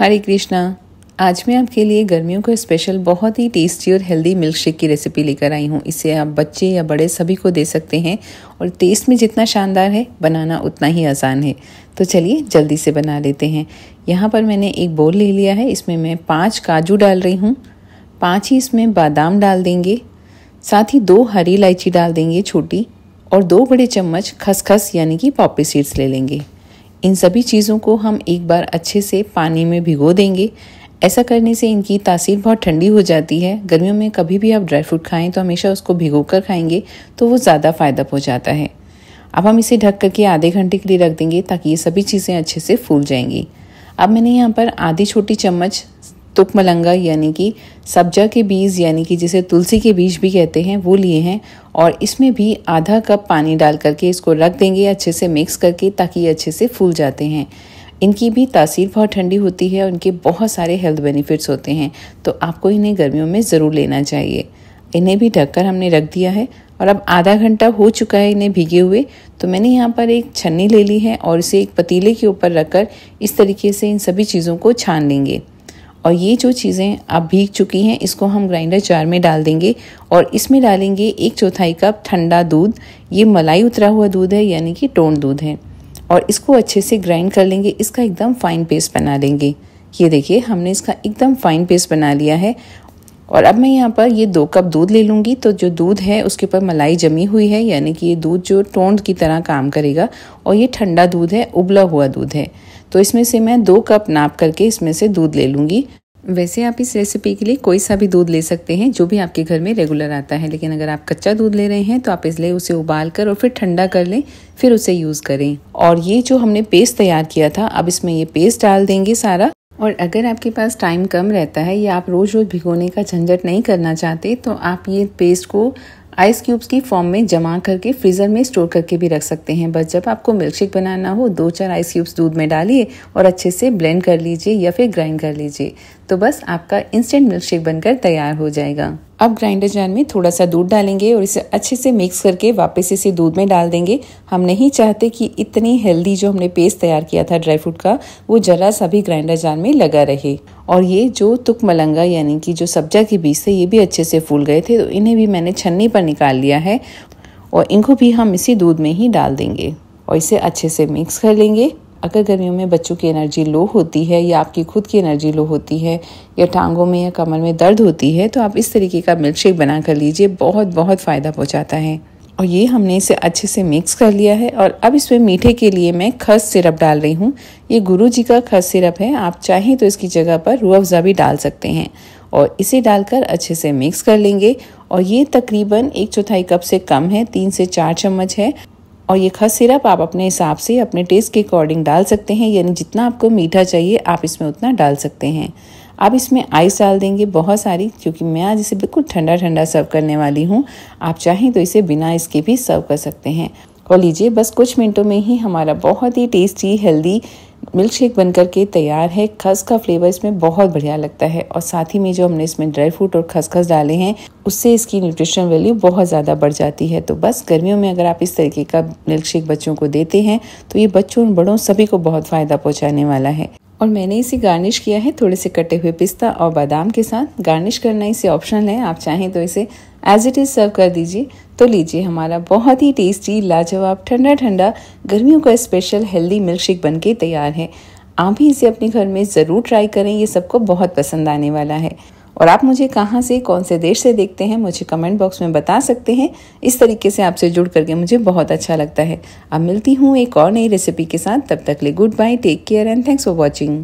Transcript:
हरे कृष्णा आज मैं आपके लिए गर्मियों को स्पेशल बहुत ही टेस्टी और हेल्दी मिल्क शेक की रेसिपी लेकर आई हूँ इसे आप बच्चे या बड़े सभी को दे सकते हैं और टेस्ट में जितना शानदार है बनाना उतना ही आसान है तो चलिए जल्दी से बना लेते हैं यहाँ पर मैंने एक बोल ले लिया है इसमें मैं पाँच काजू डाल रही हूँ पाँच ही इसमें बादाम डाल देंगे साथ ही दो हरी इलायची डाल देंगे छोटी और दो बड़े चम्मच खसखस यानी कि पॉपी सीड्स ले लेंगे इन सभी चीज़ों को हम एक बार अच्छे से पानी में भिगो देंगे ऐसा करने से इनकी तासीर बहुत ठंडी हो जाती है गर्मियों में कभी भी आप ड्राई फ्रूट खाएं तो हमेशा उसको भिगो कर खाएंगे तो वो ज़्यादा फ़ायदा हो जाता है अब हम इसे ढक करके आधे घंटे के लिए रख देंगे ताकि ये सभी चीज़ें अच्छे से फूल जाएंगी अब मैंने यहाँ पर आधी छोटी चम्मच तुकमलंगा यानी कि सब्जा के बीज यानी कि जिसे तुलसी के बीज भी कहते हैं वो लिए हैं और इसमें भी आधा कप पानी डाल करके इसको रख देंगे अच्छे से मिक्स करके ताकि ये अच्छे से फूल जाते हैं इनकी भी तासीर बहुत ठंडी होती है और इनके बहुत सारे हेल्थ बेनिफिट्स होते हैं तो आपको इन्हें गर्मियों में ज़रूर लेना चाहिए इन्हें भी ढककर हमने रख दिया है और अब आधा घंटा हो चुका है इन्हें भीगे हुए तो मैंने यहाँ पर एक छन्नी ले ली है और इसे एक पतीले के ऊपर रखकर इस तरीके से इन सभी चीज़ों को छान लेंगे और ये जो चीज़ें आप भीग चुकी हैं इसको हम ग्राइंडर जार में डाल देंगे और इसमें डालेंगे एक चौथाई कप ठंडा दूध ये मलाई उतरा हुआ दूध है यानी कि टोन दूध है और इसको अच्छे से ग्राइंड कर लेंगे इसका एकदम फाइन पेस्ट बना लेंगे ये देखिए हमने इसका एकदम फाइन पेस्ट बना लिया है और अब मैं यहाँ पर ये दो कप दूध ले लूँगी तो जो दूध है उसके ऊपर मलाई जमी हुई है यानी कि ये दूध जो टोंड की तरह काम करेगा और ये ठंडा दूध है उबला हुआ दूध है तो इसमें से मैं दो कप नाप करके इसमें से दूध ले लूँगी वैसे आप इस रेसिपी के लिए कोई सा भी दूध ले सकते हैं जो भी आपके घर में रेगुलर आता है लेकिन अगर आप कच्चा दूध ले रहे हैं तो आप इसलिए उसे उबाल कर और फिर ठंडा कर लें फिर उसे यूज़ करें और ये जो हमने पेस्ट तैयार किया था अब इसमें ये पेस्ट डाल देंगे सारा और अगर आपके पास टाइम कम रहता है या आप रोज़ रोज़ भिगोने का झंझट नहीं करना चाहते तो आप ये पेस्ट को आइस क्यूब्स की फॉर्म में जमा करके फ्रीज़र में स्टोर करके भी रख सकते हैं बस जब आपको मिल्कशेक बनाना हो दो चार आइस क्यूब्स दूध में डालिए और अच्छे से ब्लेंड कर लीजिए या फिर ग्राइंड कर लीजिए तो बस आपका इंस्टेंट मिल्क शेक बनकर तैयार हो जाएगा अब ग्राइंडर जार में थोड़ा सा दूध डालेंगे और इसे अच्छे से मिक्स करके वापस इसे दूध में डाल देंगे हम नहीं चाहते कि इतनी हेल्दी जो हमने पेस्ट तैयार किया था ड्राई फ्रूट का वो जरा सा भी ग्राइंडर जार में लगा रहे और ये जो तुक मलंगा यानी कि जो सब्जा के बीज थे ये भी अच्छे से फूल गए थे तो इन्हें भी मैंने छन्नी पर निकाल लिया है और इनको भी हम इसी दूध में ही डाल देंगे और इसे अच्छे से मिक्स कर लेंगे अगर गर्मियों में बच्चों की एनर्जी लो होती है या आपकी खुद की एनर्जी लो होती है या टांगों में या कमर में दर्द होती है तो आप इस तरीके का मिल्क शेक बना कर लीजिए बहुत बहुत फ़ायदा पहुँचाता है और ये हमने इसे अच्छे से मिक्स कर लिया है और अब इसमें मीठे के लिए मैं खस सिरप डाल रही हूँ ये गुरु जी का खस सिरप है आप चाहें तो इसकी जगह पर रू अफ़ज़ा भी डाल सकते हैं और इसे डालकर अच्छे से मिक्स कर लेंगे और ये तकरीबन एक चौथाई कप से कम है तीन से चार चम्मच है और ये खस सिरप आप अपने हिसाब से अपने टेस्ट के अकॉर्डिंग डाल सकते हैं यानी जितना आपको मीठा चाहिए आप इसमें उतना डाल सकते हैं आप इसमें आइस डाल देंगे बहुत सारी क्योंकि मैं आज इसे बिल्कुल ठंडा ठंडा सर्व करने वाली हूँ आप चाहें तो इसे बिना इसके भी सर्व कर सकते हैं और लीजिए बस कुछ मिनटों में ही हमारा बहुत ही टेस्टी हेल्दी मिल्क शेक बन करके तैयार है खस का फ्लेवर इसमें बहुत बढ़िया लगता है और साथ ही में जो हमने इसमें ड्राई फ्रूट और खसखस डाले हैं उससे इसकी न्यूट्रिशन वैल्यू बहुत ज़्यादा बढ़ जाती है तो बस गर्मियों में अगर आप इस तरीके का मिल्क शेक बच्चों को देते हैं तो ये बच्चों और बड़ों सभी को बहुत फ़ायदा पहुँचाने वाला है और मैंने इसे गार्निश किया है थोड़े से कटे हुए पिस्ता और बादाम के साथ गार्निश करना इसे ऑप्शनल है आप चाहें तो इसे एज इट इज़ सर्व कर दीजिए तो लीजिए हमारा बहुत ही टेस्टी लाजवाब ठंडा ठंडा गर्मियों का स्पेशल हेल्दी मिल्क शेक बन तैयार है आप भी इसे अपने घर में ज़रूर ट्राई करें ये सबको बहुत पसंद आने वाला है और आप मुझे कहाँ से कौन से देश से देखते हैं मुझे कमेंट बॉक्स में बता सकते हैं इस तरीके से आपसे जुड़ करके मुझे बहुत अच्छा लगता है अब मिलती हूँ एक और नई रेसिपी के साथ तब तक ले good bye take care and thanks for watching